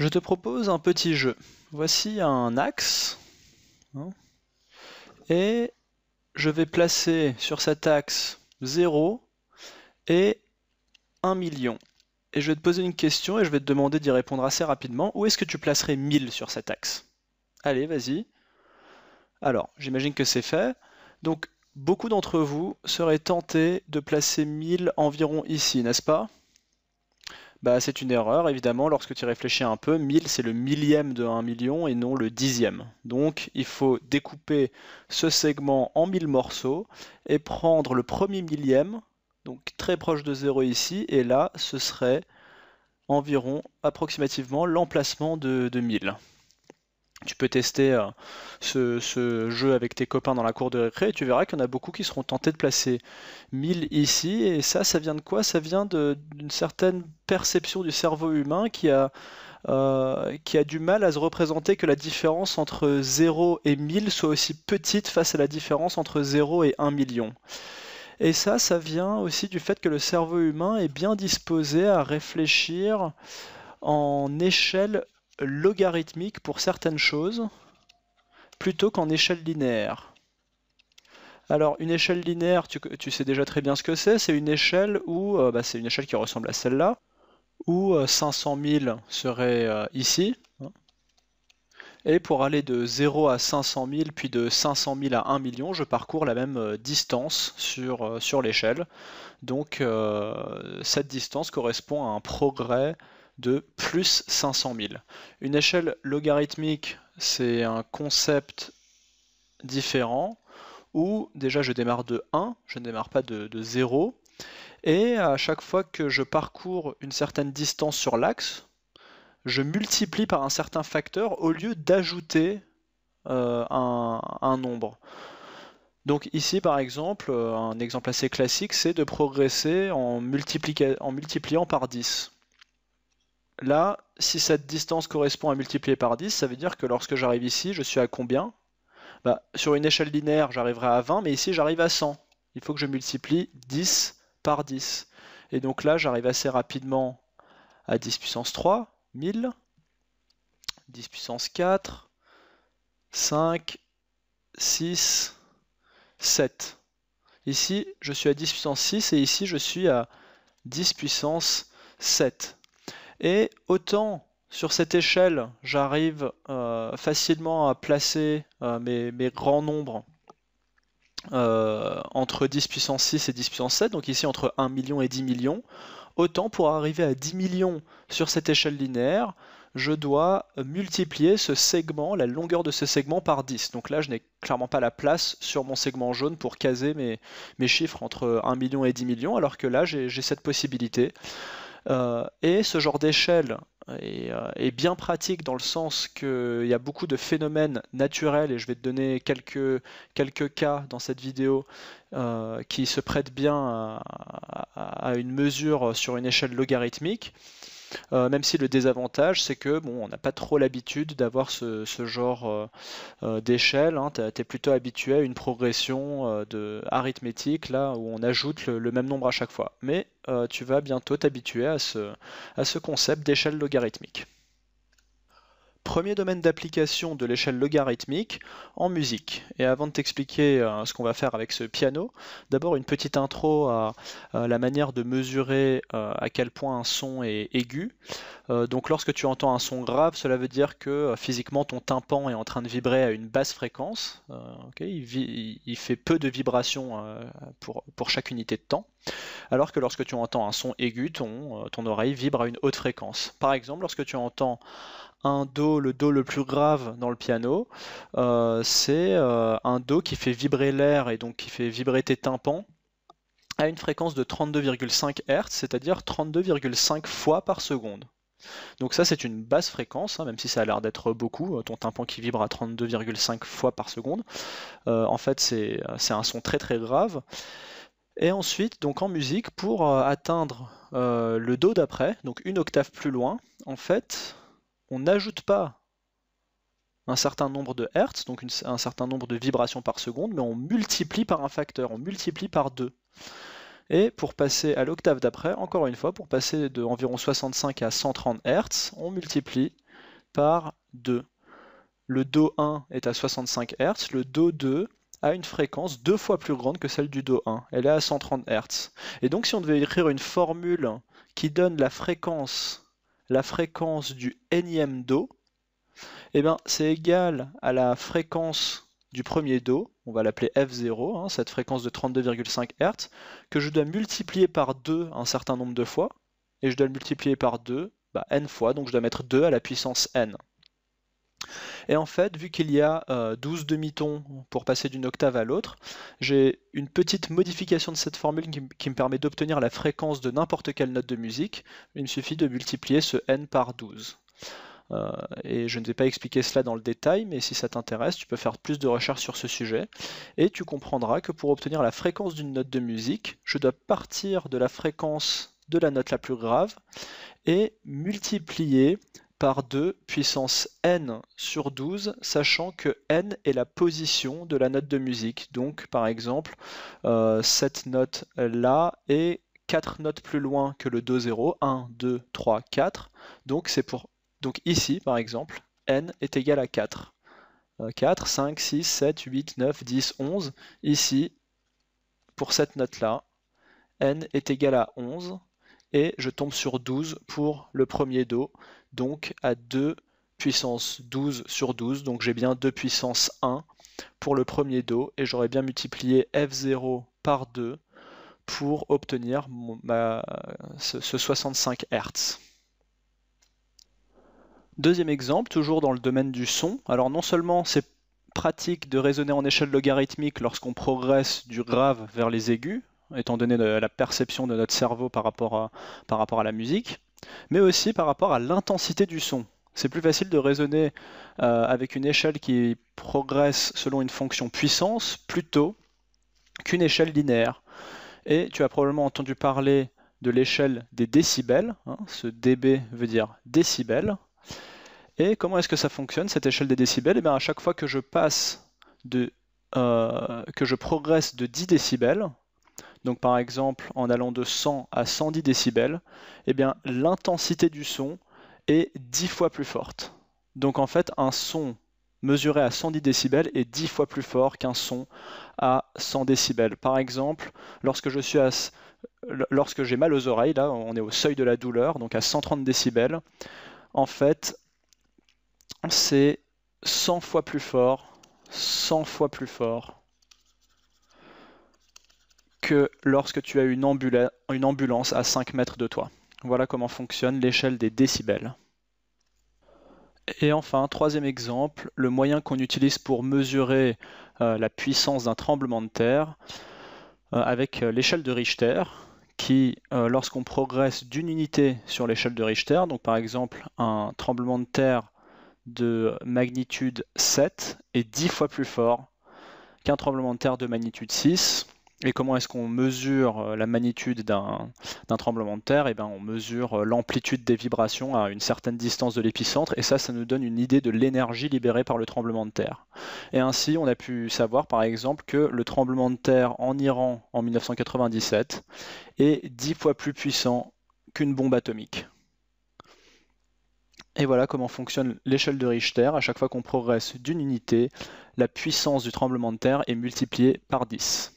Je te propose un petit jeu. Voici un axe. Hein, et je vais placer sur cet axe 0 et 1 million. Et je vais te poser une question et je vais te demander d'y répondre assez rapidement. Où est-ce que tu placerais 1000 sur cet axe Allez, vas-y. Alors, j'imagine que c'est fait. Donc, beaucoup d'entre vous seraient tentés de placer 1000 environ ici, n'est-ce pas bah, c'est une erreur, évidemment, lorsque tu réfléchis un peu, 1000 c'est le millième de 1 million et non le dixième. Donc il faut découper ce segment en 1000 morceaux et prendre le premier millième, donc très proche de 0 ici, et là ce serait environ approximativement l'emplacement de, de 1000. Tu peux tester euh, ce, jeu avec tes copains dans la cour de récré et tu verras qu'il y en a beaucoup qui seront tentés de placer 1000 ici. Et ça, ça vient de quoi Ça vient d'une certaine perception du cerveau humain qui a, euh, qui a du mal à se représenter que la différence entre 0 et 1000 soit aussi petite face à la différence entre 0 et 1 million. Et ça, ça vient aussi du fait que le cerveau humain est bien disposé à réfléchir en échelle logarithmique pour certaines choses plutôt qu'en échelle linéaire. Alors une échelle linéaire, tu, sais déjà très bien ce que c'est, c'est une échelle où euh, bah, c'est une échelle qui ressemble à celle-là, où 500 euh, 000 serait euh, ici. Hein, et pour aller de 0 à 500 000, puis de 500 000 à 1 million, je parcours la même distance sur, sur l'échelle. Donc cette distance correspond à un progrès de plus 500 000. Une échelle logarithmique, c'est un concept différent où déjà je démarre de 1, je ne démarre pas de, 0. Et à chaque fois que je parcours une certaine distance sur l'axe, je multiplie par un certain facteur au lieu d'ajouter euh, un, nombre. Donc ici par exemple, euh, un exemple assez classique, c'est de progresser en, en multipliant par 10. Là, si cette distance correspond à multiplier par 10, ça veut dire que lorsque j'arrive ici, je suis à combien bah, Sur une échelle linéaire, j'arriverai à 20, mais ici, j'arrive à 100. Il faut que je multiplie 10 par 10. Et donc là, j'arrive assez rapidement à 10 puissance 3, 1000, 10 puissance 4, 5, 6, 7. Ici, je suis à 10 puissance 6 et ici, je suis à 10 puissance 7. Et autant sur cette échelle, j'arrive euh, facilement à placer euh, mes, grands nombres euh, entre 10 puissance 6 et 10 puissance 7, donc ici entre 1 million et 10 millions. Autant pour arriver à 10 millions sur cette échelle linéaire, je dois multiplier ce segment, la longueur de ce segment par 10. Donc là, je n'ai clairement pas la place sur mon segment jaune pour caser mes, mes chiffres entre 1 million et 10 millions, alors que là, j'ai cette possibilité. Euh, et ce genre d'échelle euh, est, bien pratique dans le sens qu'il y a beaucoup de phénomènes naturels, et je vais te donner quelques, cas dans cette vidéo, euh, qui se prêtent bien à, une mesure sur une échelle logarithmique. Euh, même si le désavantage, c'est que bon, on n'a pas trop l'habitude d'avoir ce, genre euh, euh, d'échelle. Hein. Tu es plutôt habitué à une progression arithmétique, là où on ajoute le, le même nombre à chaque fois. Mais tu vas bientôt t'habituer à ce, à ce concept d'échelle logarithmique. Premier domaine d'application de l'échelle logarithmique en musique. Et avant de t'expliquer euh, ce qu'on va faire avec ce piano, d'abord une petite intro à, la manière de mesurer euh, à quel point un son est aigu. Euh, donc lorsque tu entends un son grave, cela veut dire que euh, physiquement ton tympan est en train de vibrer à une basse fréquence. Euh, il, fait peu de vibrations pour, chaque unité de temps. Alors que lorsque tu entends un son aigu, ton, ton oreille vibre à une haute fréquence. Par exemple, lorsque tu entends un Do, le Do le plus grave dans le piano, c'est un Do qui fait vibrer l'air et donc qui fait vibrer tes tympans à une fréquence de 32,5 Hz, c'est-à-dire 32,5 fois par seconde. Donc ça, c'est une basse fréquence, hein, même si ça a l'air d'être beaucoup, euh, ton tympan qui vibre à 32,5 fois par seconde. Euh, en fait, euh, c'est un son très très grave. Et ensuite, donc en musique, pour atteindre le Do d'après, donc une octave plus loin, en fait, on n'ajoute pas un certain nombre de hertz, donc un certain nombre de vibrations par seconde, mais on multiplie par un facteur, on multiplie par deux. Et pour passer à l'octave d'après, encore une fois, pour passer de environ 65 à 130 Hz, on multiplie par 2. Le Do1 est à 65 Hz, le Do2 a une fréquence deux fois plus grande que celle du Do1. Elle est à 130 Hz. Et donc si on devait écrire une formule qui donne la fréquence, la fréquence du énième Do, eh bien c'est égal à la fréquence du premier Do, on va l'appeler F0, hein, cette fréquence de 32,5 Hz, que je dois multiplier par 2 un certain nombre de fois, et je dois le multiplier par 2 bah, n fois, donc je dois mettre 2 à la puissance n. Et en fait, vu qu'il y a 12 euh, demi-tons pour passer d'une octave à l'autre, j'ai une petite modification de cette formule qui me permet d'obtenir la fréquence de n'importe quelle note de musique. Il me suffit de multiplier ce n par 12. Euh, et je ne vais pas expliquer cela dans le détail, mais si ça t'intéresse, tu peux faire plus de recherches sur ce sujet, et tu comprendras que pour obtenir la fréquence d'une note de musique, je dois partir de la fréquence de la note la plus grave et multiplier par 2 puissance n sur 12, sachant que n est la position de la note de musique. Donc par exemple, euh, cette note là est 4 notes plus loin que le Do 0, 1, 2, 3, 4. Donc c'est pour donc ici, par exemple, n est égal à 4. 4, 5, 6, 7, 8, 9, 10, 11. Ici, pour cette note-là, n est égal à 11 et je tombe sur 12 pour le premier Do, donc à 2 puissance 12 sur 12, donc j'ai bien 2 puissance 1 pour le premier Do, et j'aurais bien multiplié F0 par 2 pour obtenir ce, ce 65 Hz. Deuxième exemple, toujours dans le domaine du son. Alors non seulement c'est pratique de raisonner en échelle logarithmique lorsqu'on progresse du grave vers les aigus, étant donné la perception de notre cerveau par rapport à, la musique, mais aussi par rapport à l'intensité du son. C'est plus facile de raisonner euh, avec une échelle qui progresse selon une fonction puissance plutôt qu'une échelle linéaire. Et tu as probablement entendu parler de l'échelle des décibels. Hein. ce dB veut dire décibels. Et comment est-ce que ça fonctionne, cette échelle des décibels Et eh bien, à chaque fois que je passe de... Euh, que je progresse de 10 décibels, donc par exemple en allant de 100 à 110 décibels, eh bien l'intensité du son est 10 fois plus forte. Donc en fait un son mesuré à 110 décibels est 10 fois plus fort qu'un son à 100 décibels. Par exemple, lorsque je suis à lorsque j'ai mal aux oreilles, là on est au seuil de la douleur, donc à 130 décibels, en fait, c'est 100 fois plus fort, 100 fois plus fort que lorsque tu as une, ambulance à 5 mètres de toi. Voilà comment fonctionne l'échelle des décibels. Et enfin, troisième exemple, le moyen qu'on utilise pour mesurer euh, la puissance d'un tremblement de terre euh, avec euh, l'échelle de Richter qui, euh, lorsqu'on progresse d'une unité sur l'échelle de Richter, donc par exemple un tremblement de terre de magnitude 7 est 10 fois plus fort qu'un tremblement de terre de magnitude 6, et comment est-ce qu'on mesure euh, la magnitude d'un tremblement de terre Eh bien, on mesure euh, l'amplitude des vibrations à une certaine distance de l'épicentre, et ça, ça nous donne une idée de l'énergie libérée par le tremblement de terre. Et ainsi, on a pu savoir, par exemple, que le tremblement de terre en Iran en 1997 est 10 fois plus puissant qu'une bombe atomique. Et voilà comment fonctionne l'échelle de Richter. À chaque fois qu'on progresse d'une unité, la puissance du tremblement de terre est multipliée par 10.